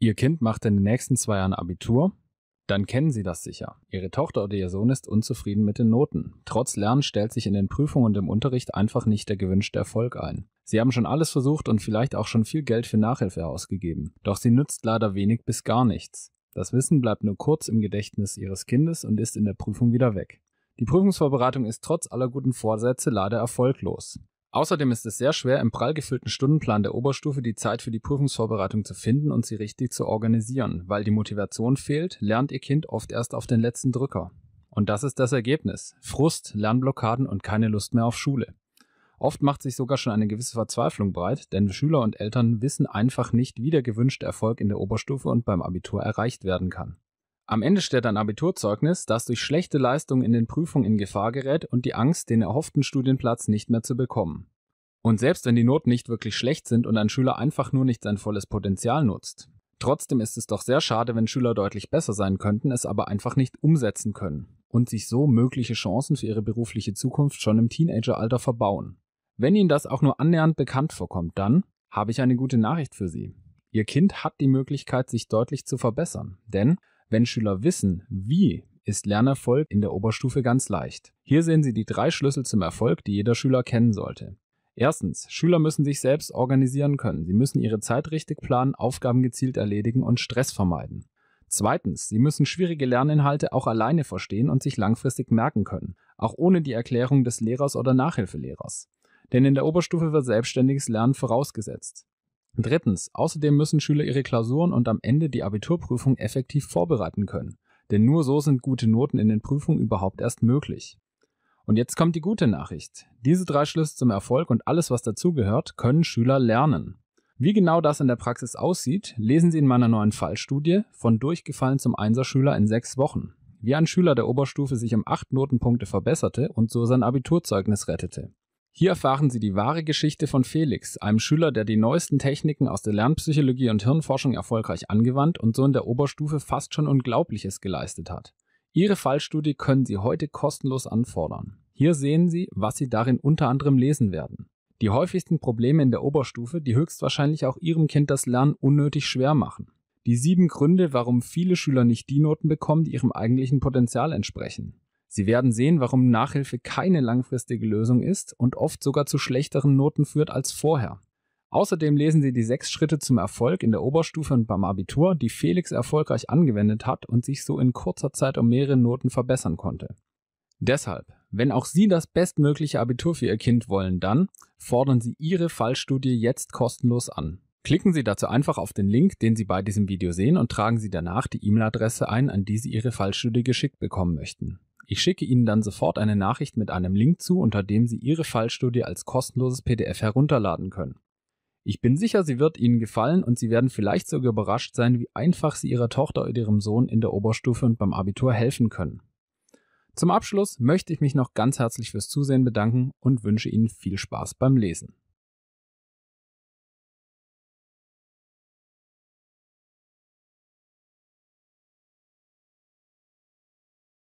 Ihr Kind macht in den nächsten zwei Jahren Abitur, dann kennen Sie das sicher. Ihre Tochter oder Ihr Sohn ist unzufrieden mit den Noten. Trotz Lernen stellt sich in den Prüfungen und im Unterricht einfach nicht der gewünschte Erfolg ein. Sie haben schon alles versucht und vielleicht auch schon viel Geld für Nachhilfe ausgegeben. Doch sie nützt leider wenig bis gar nichts. Das Wissen bleibt nur kurz im Gedächtnis Ihres Kindes und ist in der Prüfung wieder weg. Die Prüfungsvorbereitung ist trotz aller guten Vorsätze leider erfolglos. Außerdem ist es sehr schwer, im prall gefüllten Stundenplan der Oberstufe die Zeit für die Prüfungsvorbereitung zu finden und sie richtig zu organisieren. Weil die Motivation fehlt, lernt ihr Kind oft erst auf den letzten Drücker. Und das ist das Ergebnis. Frust, Lernblockaden und keine Lust mehr auf Schule. Oft macht sich sogar schon eine gewisse Verzweiflung breit, denn Schüler und Eltern wissen einfach nicht, wie der gewünschte Erfolg in der Oberstufe und beim Abitur erreicht werden kann. Am Ende steht ein Abiturzeugnis, das durch schlechte Leistungen in den Prüfungen in Gefahr gerät und die Angst, den erhofften Studienplatz nicht mehr zu bekommen. Und selbst wenn die Noten nicht wirklich schlecht sind und ein Schüler einfach nur nicht sein volles Potenzial nutzt. Trotzdem ist es doch sehr schade, wenn Schüler deutlich besser sein könnten, es aber einfach nicht umsetzen können und sich so mögliche Chancen für ihre berufliche Zukunft schon im Teenageralter verbauen. Wenn Ihnen das auch nur annähernd bekannt vorkommt, dann habe ich eine gute Nachricht für Sie. Ihr Kind hat die Möglichkeit, sich deutlich zu verbessern, denn wenn Schüler wissen, wie, ist Lernerfolg in der Oberstufe ganz leicht. Hier sehen Sie die drei Schlüssel zum Erfolg, die jeder Schüler kennen sollte. Erstens, Schüler müssen sich selbst organisieren können. Sie müssen ihre Zeit richtig planen, Aufgaben gezielt erledigen und Stress vermeiden. Zweitens, sie müssen schwierige Lerninhalte auch alleine verstehen und sich langfristig merken können, auch ohne die Erklärung des Lehrers oder Nachhilfelehrers. Denn in der Oberstufe wird selbstständiges Lernen vorausgesetzt. Drittens, außerdem müssen Schüler ihre Klausuren und am Ende die Abiturprüfung effektiv vorbereiten können, denn nur so sind gute Noten in den Prüfungen überhaupt erst möglich. Und jetzt kommt die gute Nachricht. Diese drei Schlüsse zum Erfolg und alles, was dazugehört, können Schüler lernen. Wie genau das in der Praxis aussieht, lesen Sie in meiner neuen Fallstudie von Durchgefallen zum Einserschüler in sechs Wochen. Wie ein Schüler der Oberstufe sich um acht Notenpunkte verbesserte und so sein Abiturzeugnis rettete. Hier erfahren Sie die wahre Geschichte von Felix, einem Schüler, der die neuesten Techniken aus der Lernpsychologie und Hirnforschung erfolgreich angewandt und so in der Oberstufe fast schon Unglaubliches geleistet hat. Ihre Fallstudie können Sie heute kostenlos anfordern. Hier sehen Sie, was Sie darin unter anderem lesen werden. Die häufigsten Probleme in der Oberstufe, die höchstwahrscheinlich auch Ihrem Kind das Lernen unnötig schwer machen. Die sieben Gründe, warum viele Schüler nicht die Noten bekommen, die ihrem eigentlichen Potenzial entsprechen. Sie werden sehen, warum Nachhilfe keine langfristige Lösung ist und oft sogar zu schlechteren Noten führt als vorher. Außerdem lesen Sie die sechs Schritte zum Erfolg in der Oberstufe und beim Abitur, die Felix erfolgreich angewendet hat und sich so in kurzer Zeit um mehrere Noten verbessern konnte. Deshalb, wenn auch Sie das bestmögliche Abitur für Ihr Kind wollen, dann fordern Sie Ihre Fallstudie jetzt kostenlos an. Klicken Sie dazu einfach auf den Link, den Sie bei diesem Video sehen und tragen Sie danach die E-Mail-Adresse ein, an die Sie Ihre Fallstudie geschickt bekommen möchten. Ich schicke Ihnen dann sofort eine Nachricht mit einem Link zu, unter dem Sie Ihre Fallstudie als kostenloses PDF herunterladen können. Ich bin sicher, sie wird Ihnen gefallen und Sie werden vielleicht sogar überrascht sein, wie einfach Sie Ihrer Tochter oder Ihrem Sohn in der Oberstufe und beim Abitur helfen können. Zum Abschluss möchte ich mich noch ganz herzlich fürs Zusehen bedanken und wünsche Ihnen viel Spaß beim Lesen.